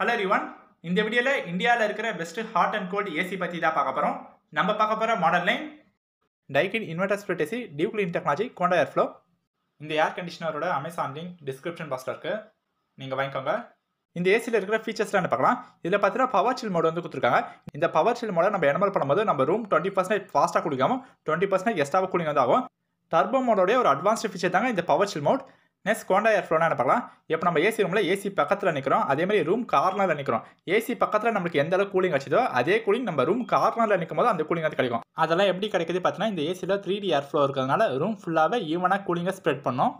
hello ரிவான் இந்த வீடியோவில் இந்தியாவில் இருக்கிற best hot and cold AC பற்றி தான் பார்க்க போகிறோம் நம்ம பார்க்க போகிற model line Daikin inverter split AC டியூக்லி டெக்னாலஜி கோண்டா ஏர் ஏர்ஃப்ளோ இந்த ஏர் கண்டிஷனரோட அமேசான் லிங்க் டிஸ்கிரிப்ஷன் பாக்ஸில் இருக்குது நீங்கள் வாங்கிக்கோங்க இந்த ஏசியில் இருக்கிற ஃபீச்சர்ஸ்லாம் பார்க்கலாம் இதில் பார்த்தீங்கன்னா பவர் சில் மோட் வந்து கொடுத்துருக்காங்க இந்த பவர் சில் மோட நம்ம எனமல் பண்ணும்போது நம்ம ரூம் டுவெண்ட்டி பர்சன்ட் ஃபாஸ்ட்டாக குளிக்காமல் டுவெண்ட்டி பர்சன்ட் எக்ஸ்ட்ராவாக கூலிங் வந்து ஆகும் டர்போ மோடோடைய ஒரு அட்வான்ஸ்டு ஃபீச்சர் தாங்க இந்த power chill mode next Coanda ஃப்ளோனா என்ன பார்க்கலாம் இப்போ நம்ம ஏசி ரூமில் ஏசி பக்கத்தில் நிற்கிறோம் அதே மாதிரி ரூம் கார்னரில் நிற்கிறோம் ஏசி பக்கத்தில் நம்மளுக்கு எந்த அளவு கூலிங் கிடைச்சதோ அதே கூலிங் நம்ம ரூம் கார்னரில் நிற்கும் போது அந்த கூலிங் வந்து கிடைக்கும் அதெல்லாம் எப்படி கிடைக்குது பார்த்தீங்கன்னா இந்த ஏசியில் த்ரீ டி ஃப்ளோ இருக்கிறதுனால ரூம் ஃபுல்லாகவே ஈவனாக கூலிங்கை ஸ்ப்ரெட் பண்ணும்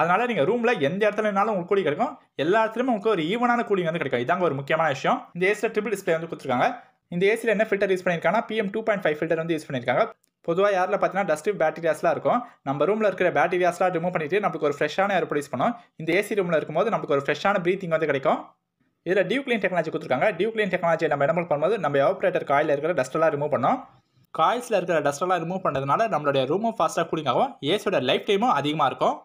அதனால் நீங்கள் ரூமில் எந்த இடத்துல இருந்தாலும் உங்களுக்கு கூலி கிடைக்கும் எல்லா இடத்துலையுமே உங்களுக்கு ஒரு ஈவனான கூலிங் வந்து கிடைக்கும் இதாங்க ஒரு முக்கியமான விஷயம் இந்த ஏசியில் ட்ரிபிள் டிஸ்பிளே வந்து கொடுத்துருக்காங்க இந்த ஏசியில் என்ன ஃபில்டர் யூஸ் பண்ணியிருக்காங்கன்னா PM two point five filter வந்து யூஸ் பண்ணியிருக்காங்க பொதுவாக யாரில் பார்த்தீங்கன்னா டஸ்ட் பேட்டீரியாஸ்லாம் இருக்கும் நம்ம ரூமில் இருக்கிற பேட்டீரியாஸ்லாம் ரிமூவ் பண்ணிவிட்டு நமக்கு ஒரு ஃப்ரெஷ்ஷான ஏர் ப்ரொடியூஸ் பண்ணும் இந்த ஏசி ரூமில் இருக்கும்போது நமக்கு ஒரு ஃப்ரெஷ்ஷான ப்ரீத்திங் வந்து கிடைக்கும் இதில் டியூ க்ளீன் டெக்னாலஜி கொடுத்துருக்காங்க டியூ க்ளீன் டெக்னாலஜி நம்ம என்ன பண்ணும்போது நம்ம ஆப்ரேட்டர் காயில் இருக்கிற டஸ்ட்டெல்லாம் ரிமூவ் பண்ணோம் காயில்ஸில் இருக்கிற டஸ்ட்டெல்லாம் ரிமூவ் பண்ணுறதுனால நம்மளுடைய ரூமும் ஃபாஸ்ட்டாக கூலிங் ஆகும் ஏசியோட லைஃப் டைமும் அதிகமாக இருக்கும்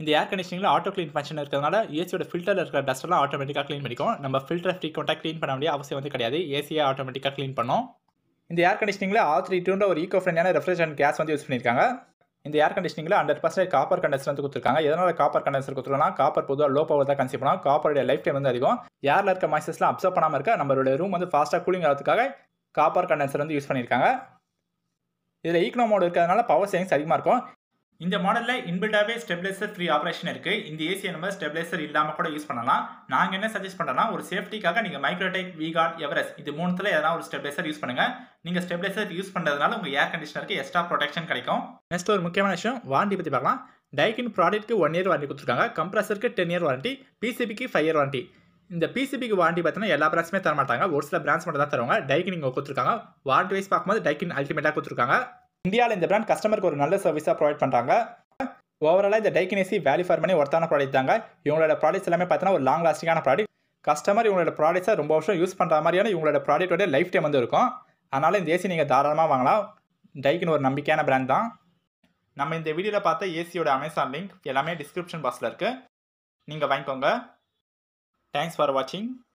இந்த ஏர் கண்டிஷனிங்கில் ஆட்டோ க்ளீன் ஃபங்க்ஷன் இருக்கிறதுனால ஏசியோட ஃபில்டரில் இருக்கிற டஸ்ட்டெல்லாம் ஆட்டோமேட்டிக்காக க்ளீன் பண்ணிக்கும் நம்ம ஃபில்டரை ஃப்ரீக்வெண்ட்டாக க்ளீன் பண்ண வேண்டிய அவசியம் வந்து கிடையாது ஏசியை ஆட்டோமேட்டிக்காக க்ளீன் பண்ணோம் இந்த ஏர் கண்டிஷனிங்கில் ஆர் த்ரீ டூன்ற ஒரு ஈகோ ஃப்ரெண்டான ரெஃப்ரிஜரண்ட் கேஸ் வந்து யூஸ் பண்ணியிருக்காங்க இந்த ஏர் கண்டிஷனிங்கில் ஹண்ட்ரட் பர்சன்ட் காப்பர் கண்டன்சர் வந்து கொடுத்துருக்காங்க எதனால் காப்பர் கண்டன்சர் கொடுத்துருக்கோம்னா காப்பர் பொதுவாக லோ பவர் தான் கன்சியூம் பண்ணலாம் காப்பருடைய லைஃப் டைம் வந்து அதிகம் ஏரில் இருக்க மாய்ச்சஸ்லாம் அப்சர்வ் பண்ணாமல் இருக்க நம்மளுடைய ரூம் வந்து ஃபாஸ்ட்டாக கூலிங் ஆகிறதுக்காக காப்பர் கண்டன்சர் வந்து யூஸ் பண்ணியிருக்காங்க இதில் ஈக்னோ மோடு இருக்கிறதுனால பவர் சேவிங்ஸ் அதிகமாக இருக்கும் இந்த மாடலில் இன்பில்டாகவே ஸ்டெப்லைசர் ஃப்ரீ ஆப்ரேஷன் இருக்குது இந்த ஏசியை நம்ம ஸ்டெப்லைசர் இல்லாமல் கூட யூஸ் பண்ணலாம் நாங்கள் என்ன சஜஸ்ட் பண்ணலாம் ஒரு சேஃப்டிக்காக நீங்கள் மைக்ரோடெக் விகார்ட் எவரஸ் இது மூணுத்தில் எதனா ஒரு ஸ்டெப்லைசர் யூஸ் பண்ணுங்கள் நீங்கள் ஸ்டெப்லைசர் யூஸ் பண்ணுறதுனால உங்கள் ஏர் கண்டிஷனருக்கு எக்ஸ்ட்ரா ப்ரொடெக்ஷன் கிடைக்கும் நெக்ஸ்ட் ஒரு முக்கியமான விஷயம் வாரண்டி பற்றி பார்க்கலாம் டைக்கின் ப்ராடக்ட்க்கு ஒன் இயர் வாரண்டி கொடுத்துருக்காங்க கம்ப்ரஸருக்கு டென் இயர் வாரண்டி பிசிபிக்கு ஃபைவ் இயர் வாரண்டி இந்த பிசிபிக்கு வாரண்டி பார்த்தீங்கன்னா எல்லா பிரான்ச்சுமே தர மாட்டாங்க ஒரு சில பிரான்ச் மட்டும் தான் தருவாங்க டைக்கின் இங்கே கொடுத்துருக்காங்க வாரண்டி வைஸ் பார்க்கும்போது டைக்கின் அல்டிமேட்டாக கொடுத்துருக்காங்க இந்தியாவில் இந்த பிராண்ட் கஸ்டமருக்கு ஒரு நல்ல சர்வீஸாக ப்ரொவைட் பண்ணுறாங்க ஓவராலாக இந்த டைக்கினேசி வேல்யூ ஃபார் பண்ணி ஒருத்தான ப்ராடக்ட் தாங்க இவங்களோட ப்ராடக்ட்ஸ் எல்லாமே பார்த்தீங்கன்னா ஒரு லாங் லாஸ்டிங்கான ப்ராடக்ட் கஸ்டமர் இவங்களோட ப்ராடக்ட்ஸை ரொம்ப வருஷம் யூஸ் பண்ணுற மாதிரியான இவங்களோட ப்ராடக்ட்டோட லைஃப் டைம் வந்து இருக்கும் அதனால் இந்த ஏசி நீங்கள் தாராளமாக வாங்கலாம் டைக்கின் ஒரு நம்பிக்கையான பிராண்ட் தான் நம்ம இந்த வீடியோவில் பார்த்த ஏசியோட அமேசான் லிங்க் எல்லாமே டிஸ்கிரிப்ஷன் பாக்ஸில் இருக்குது நீங்கள் வாங்கிக்கோங்க தேங்க்ஸ் ஃபார் வாட்சிங்